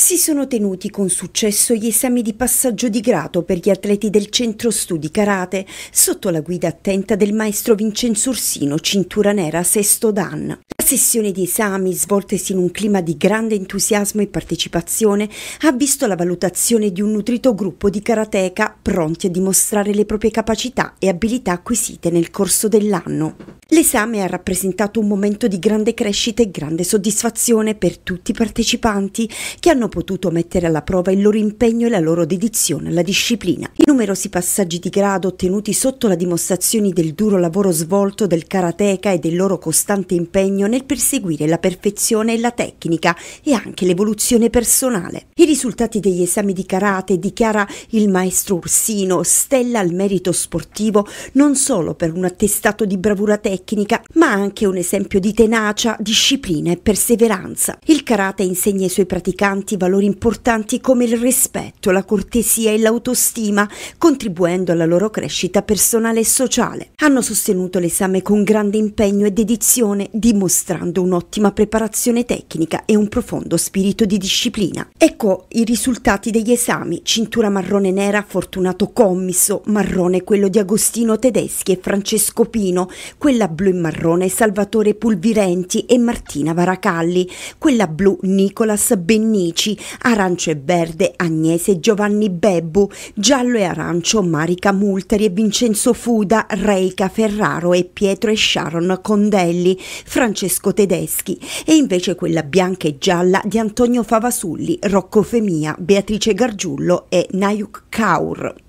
Si sono tenuti con successo gli esami di passaggio di grado per gli atleti del Centro Studi Karate sotto la guida attenta del maestro Vincenzo Ursino, cintura nera sesto dan. La sessione di esami, svoltesi in un clima di grande entusiasmo e partecipazione, ha visto la valutazione di un nutrito gruppo di karateka pronti a dimostrare le proprie capacità e abilità acquisite nel corso dell'anno. L'esame ha rappresentato un momento di grande crescita e grande soddisfazione per tutti i partecipanti che hanno potuto mettere alla prova il loro impegno e la loro dedizione alla disciplina. I numerosi passaggi di grado ottenuti sotto la dimostrazione del duro lavoro svolto del karateka e del loro costante impegno nel perseguire la perfezione e la tecnica e anche l'evoluzione personale. I risultati degli esami di karate dichiara il maestro Ursino, stella al merito sportivo non solo per un attestato di bravura tecnica, tecnica, ma anche un esempio di tenacia, disciplina e perseveranza. Il karate insegna ai suoi praticanti valori importanti come il rispetto, la cortesia e l'autostima, contribuendo alla loro crescita personale e sociale. Hanno sostenuto l'esame con grande impegno e dedizione, dimostrando un'ottima preparazione tecnica e un profondo spirito di disciplina. Ecco i risultati degli esami: cintura marrone nera Fortunato Commisso, marrone quello di Agostino Tedeschi e Francesco Pino, quella blu e marrone Salvatore Pulvirenti e Martina Varacalli, quella blu Nicolas Bennici, arancio e verde Agnese Giovanni Bebbu, giallo e arancio Marica Multeri e Vincenzo Fuda, Reica Ferraro e Pietro e Sharon Condelli, Francesco Tedeschi e invece quella bianca e gialla di Antonio Favasulli, Rocco Femia, Beatrice Gargiullo e Nayuk Kaur.